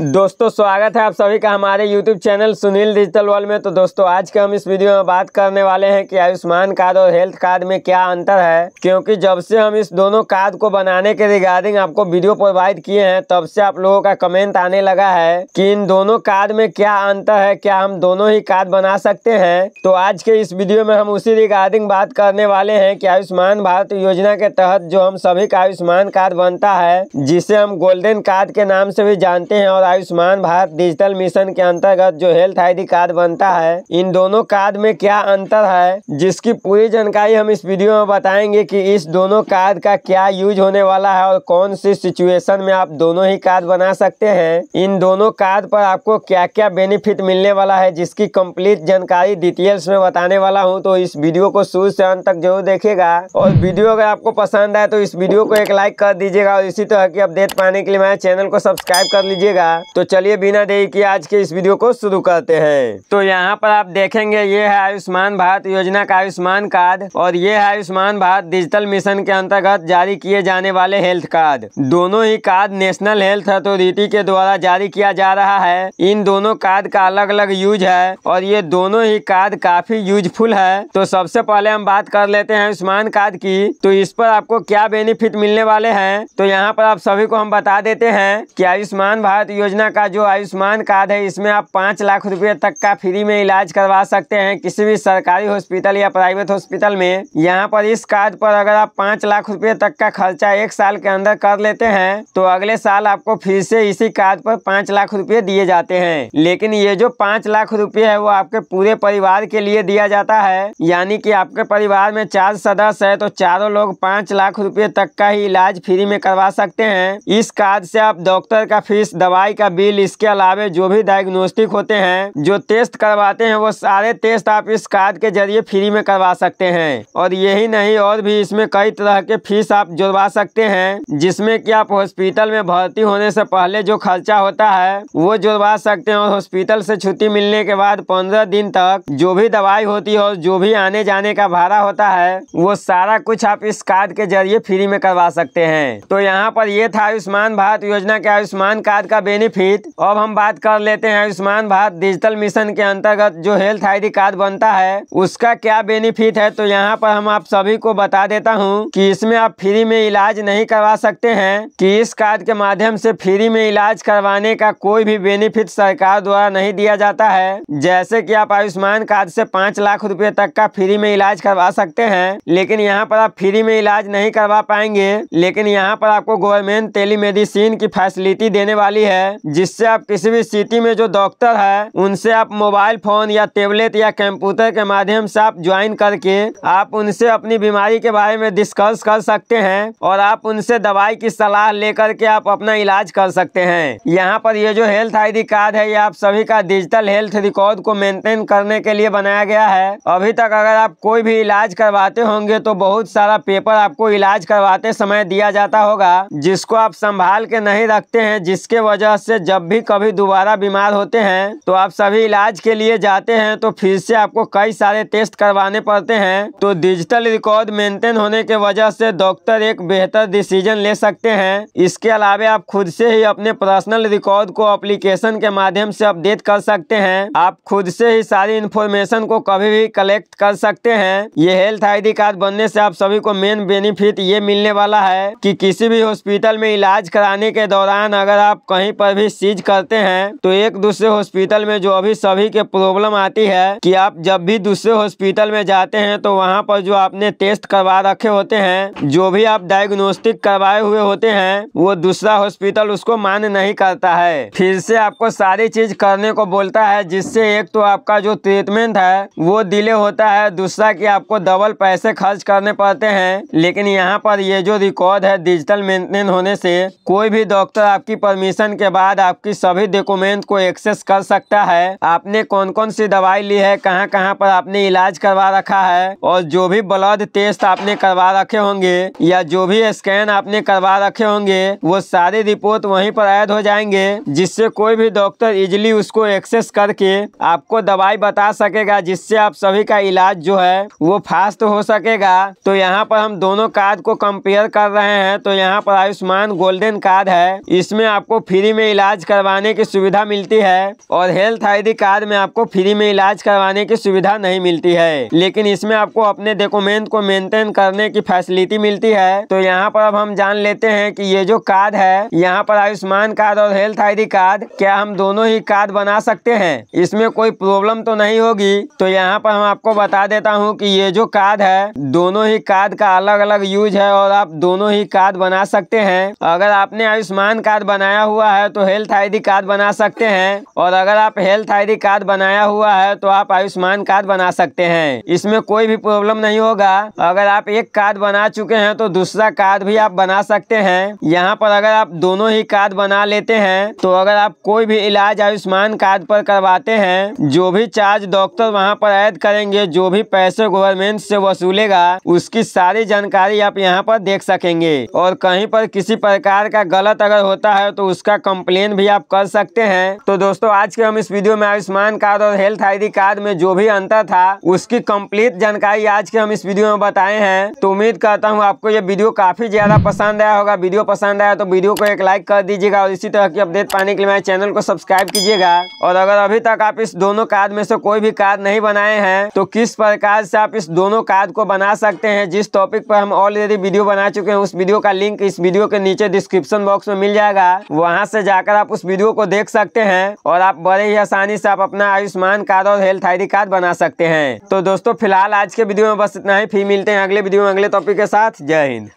दोस्तों स्वागत है आप सभी का हमारे YouTube channel Sunil digital world में तो दोस्तों आज के हम इस वीडियो में बात करने वाले हैं कि आयुष्मान कार्ड और हेल्थ कार्ड में क्या अंतर है क्योंकि जब से हम इस दोनों कार्ड को बनाने के रिगार्डिंग आपको वीडियो प्रोवाइड किए हैं तब से आप लोगों का कमेंट आने लगा है कि इन दोनों कार्ड में क्या अंतर है क्या हम दोनों ही कार्ड बना सकते हैं तो आज के इस वीडियो में हम उसी रिगार्डिंग बात करने वाले हैं की आयुष्मान भारत योजना के तहत जो हम सभी का आयुष्मान कार्ड बनता है जिसे हम गोल्डन कार्ड के नाम से भी जानते हैं और आयुष्मान भारत डिजिटल मिशन के अंतर्गत जो हेल्थ आई कार्ड बनता है इन दोनों कार्ड में क्या अंतर है जिसकी पूरी जानकारी हम इस वीडियो में बताएंगे कि इस दोनों कार्ड का क्या यूज होने वाला है और कौन सी सिचुएशन में आप दोनों ही कार्ड बना सकते हैं इन दोनों कार्ड पर आपको क्या क्या बेनिफिट मिलने वाला है जिसकी कम्प्लीट जानकारी डिटेल्स में बताने वाला हूँ तो इस वीडियो को शुरू से अंत तक जरूर देखेगा और वीडियो अगर आपको पसंद आए तो इस वीडियो को एक लाइक कर दीजिएगा और इसी तरह की अपडेट पाने के लिए मेरे चैनल को सब्सक्राइब कर लीजिएगा तो चलिए बिना देरी के आज के इस वीडियो को शुरू करते हैं तो यहाँ पर आप देखेंगे ये है आयुष्मान भारत योजना का आयुष्मान कार्ड और ये है आयुष्मान भारत डिजिटल मिशन के अंतर्गत जारी किए जाने वाले हेल्थ कार्ड दोनों ही कार्ड नेशनल हेल्थ अथॉरिटी के द्वारा जारी किया जा रहा है इन दोनों कार्ड का अलग अलग यूज है और ये दोनों ही कार्ड काफी यूजफुल है तो सबसे पहले हम बात कर लेते हैं आयुष्मान कार्ड की तो इस पर आपको क्या बेनिफिट मिलने वाले हैं तो यहाँ पर आप सभी को हम बता देते हैं कि आयुष्मान भारत योजना योजना का जो आयुष्मान कार्ड है इसमें आप पाँच लाख रुपए तक का फ्री में इलाज करवा सकते हैं किसी भी सरकारी हॉस्पिटल या प्राइवेट हॉस्पिटल में यहाँ पर इस कार्ड पर अगर आप पाँच लाख रुपए तक का खर्चा एक साल के अंदर कर लेते हैं तो अगले साल आपको फिर से इसी कार्ड पर पाँच लाख रुपये दिए जाते हैं लेकिन ये जो पाँच लाख रुपये है वो आपके पूरे परिवार के लिए दिया जाता है यानी की आपके परिवार में चार सदस्य है तो चारों लोग पाँच लाख रुपये तक का ही इलाज फ्री में करवा सकते हैं इस कार्ड से आप डॉक्टर का फीस दवाई का बिल इसके अलावे जो भी डायग्नोस्टिक होते हैं जो टेस्ट करवाते हैं वो सारे टेस्ट आप इस कार्ड के जरिए फ्री में करवा सकते हैं और यही नहीं और भी इसमें कई तरह के फीस आप जुड़वा सकते हैं जिसमें कि आप हॉस्पिटल में भर्ती होने से पहले जो खर्चा होता है वो जुड़वा सकते हैं और हॉस्पिटल से छुट्टी मिलने के बाद पंद्रह दिन तक जो भी दवाई होती है हो, और जो भी आने जाने का भाड़ा होता है वो सारा कुछ आप इस कार्ड के जरिए फ्री में करवा सकते हैं तो यहाँ पर ये था आयुष्मान भारत योजना के आयुष्मान कार्ड का बेनिफिट फीत अब हम बात कर लेते हैं आयुष्मान भारत डिजिटल मिशन के अंतर्गत जो हेल्थ आई डी कार्ड बनता है उसका क्या बेनिफिट है तो यहाँ पर हम आप सभी को बता देता हूँ कि इसमें आप फ्री में इलाज नहीं करवा सकते हैं कि इस कार्ड के माध्यम से फ्री में इलाज करवाने का कोई भी बेनिफिट सरकार द्वारा नहीं दिया जाता है जैसे की आप आयुष्मान कार्ड से पाँच लाख रूपए तक का फ्री में इलाज करवा सकते हैं लेकिन यहाँ पर आप फ्री में इलाज नहीं करवा पाएंगे लेकिन यहाँ पर आपको गवर्नमेंट टेलीमेडिसिन की फैसिलिटी देने वाली है जिससे आप किसी भी सिटी में जो डॉक्टर है उनसे आप मोबाइल फोन या टेबलेट या कंप्यूटर के माध्यम से आप ज्वाइन करके आप उनसे अपनी बीमारी के बारे में डिस्कस कर सकते हैं और आप उनसे दवाई की सलाह लेकर के आप अपना इलाज कर सकते हैं यहाँ पर ये जो हेल्थ आई कार्ड है ये आप सभी का डिजिटल हेल्थ रिकॉर्ड को मेंटेन करने के लिए बनाया गया है अभी तक अगर आप कोई भी इलाज करवाते होंगे तो बहुत सारा पेपर आपको इलाज करवाते समय दिया जाता होगा जिसको आप संभाल के नहीं रखते हैं जिसके वजह से जब भी कभी दोबारा बीमार होते हैं तो आप सभी इलाज के लिए जाते हैं तो फिर से आपको कई सारे टेस्ट करवाने पड़ते हैं तो डिजिटल रिकॉर्ड मेंटेन होने के वजह से डॉक्टर एक बेहतर डिसीजन ले सकते हैं इसके अलावा आप खुद से ही अपने पर्सनल रिकॉर्ड को अप्लीकेशन के माध्यम से अपडेट कर सकते हैं आप खुद से ही सारी इन्फॉर्मेशन को कभी भी कलेक्ट कर सकते हैं ये हेल्थ आई कार्ड बनने से आप सभी को मेन बेनिफिट ये मिलने वाला है कि किसी भी हॉस्पिटल में इलाज कराने के दौरान अगर आप कहीं पर भी सीज करते हैं तो एक दूसरे हॉस्पिटल में जो अभी सभी के प्रॉब्लम आती है कि आप जब भी दूसरे हॉस्पिटल में जाते हैं तो वहाँ पर जो आपने टेस्ट करवा रखे होते हैं जो भी आप डायग्नोस्टिक करवाए हुए होते हैं वो दूसरा हॉस्पिटल उसको मान नहीं करता है फिर से आपको सारी चीज करने को बोलता है जिससे एक तो आपका जो ट्रीटमेंट है वो डिले होता है दूसरा की आपको डबल पैसे खर्च करने पड़ते हैं लेकिन यहाँ पर ये जो रिकॉर्ड है डिजिटल मेंटेन होने से कोई भी डॉक्टर आपकी परमिशन के बाद बाद आपकी सभी डॉक्यूमेंट को एक्सेस कर सकता है आपने कौन कौन सी दवाई ली है कहाँ कहाँ पर आपने इलाज करवा रखा है और जो भी ब्लड टेस्ट आपने करवा रखे होंगे या जो भी स्कैन आपने करवा रखे होंगे वो सारी रिपोर्ट वहीं पर ऐड हो जाएंगे जिससे कोई भी डॉक्टर इजिली उसको एक्सेस करके आपको दवाई बता सकेगा जिससे आप सभी का इलाज जो है वो फास्ट हो सकेगा तो यहाँ पर हम दोनों कार्ड को कंपेयर कर रहे हैं तो यहाँ पर आयुष्मान गोल्डन कार्ड है इसमें आपको फ्री में इलाज करवाने की सुविधा मिलती है और हेल्थ आई कार्ड में आपको फ्री में इलाज करवाने की सुविधा नहीं मिलती है लेकिन इसमें आपको अपने डॉक्यूमेंट को मेंटेन करने की फैसिलिटी मिलती है तो यहाँ पर अब हम जान लेते हैं कि ये जो कार्ड है यहाँ पर आयुष्मान कार्ड और हेल्थ आई कार्ड क्या हम दोनों ही कार्ड बना सकते हैं इसमें कोई प्रॉब्लम तो नहीं होगी तो यहाँ पर हम आपको बता देता हूँ की ये जो कार्ड है दोनों ही कार्ड का अलग अलग यूज है और आप दोनों ही कार्ड बना सकते हैं अगर आपने आयुष्मान कार्ड बनाया हुआ है तो तो हेल्थ आई डी कार्ड बना सकते हैं और अगर आप हेल्थ आई डी कार्ड बनाया हुआ है तो आप आयुष्मान कार्ड बना सकते हैं इसमें कोई भी प्रॉब्लम नहीं होगा अगर आप एक कार्ड बना चुके हैं तो दूसरा कार्ड भी आप बना सकते हैं यहाँ पर अगर आप दोनों ही कार्ड बना लेते हैं तो अगर आप कोई भी इलाज आयुष्मान कार्ड पर करवाते हैं जो भी चार्ज डॉक्टर वहाँ पर ऐड करेंगे जो भी पैसे गवर्नमेंट से वसूलेगा उसकी सारी जानकारी आप यहाँ पर देख सकेंगे और कहीं पर किसी प्रकार का गलत अगर होता है तो उसका कंप्लेन कंप्लेन भी आप कर सकते हैं तो दोस्तों आज के हम इस वीडियो में आयुष्मान कार्ड और हेल्थ आई कार्ड में जो भी अंतर था उसकी कम्प्लीट जानकारी आज के हम इस वीडियो में बताए हैं तो उम्मीद करता हूँ आपको ये वीडियो काफी ज्यादा पसंद आया होगा वीडियो पसंद आया तो वीडियो को एक लाइक कर दीजिएगा और इसी तरह की अपडेट पाने के लिए मेरे चैनल को सब्सक्राइब कीजिएगा और अगर अभी तक आप इस दोनों कार्ड में से कोई भी कार्ड नहीं बनाए हैं तो किस प्रकार से आप इस दोनों कार्ड को बना सकते हैं जिस टॉपिक पर हम ऑलरेडी वीडियो बना चुके हैं उस वीडियो का लिंक इस वीडियो के नीचे डिस्क्रिप्शन बॉक्स में मिल जाएगा वहां से जाकर जाकर आप उस वीडियो को देख सकते हैं और आप बड़े ही आसानी से आप अपना आयुष्मान कार्ड और हेल्थ आई कार्ड बना सकते हैं तो दोस्तों फिलहाल आज के वीडियो में बस इतना ही फिर मिलते हैं अगले वीडियो में अगले टॉपिक के साथ जय हिंद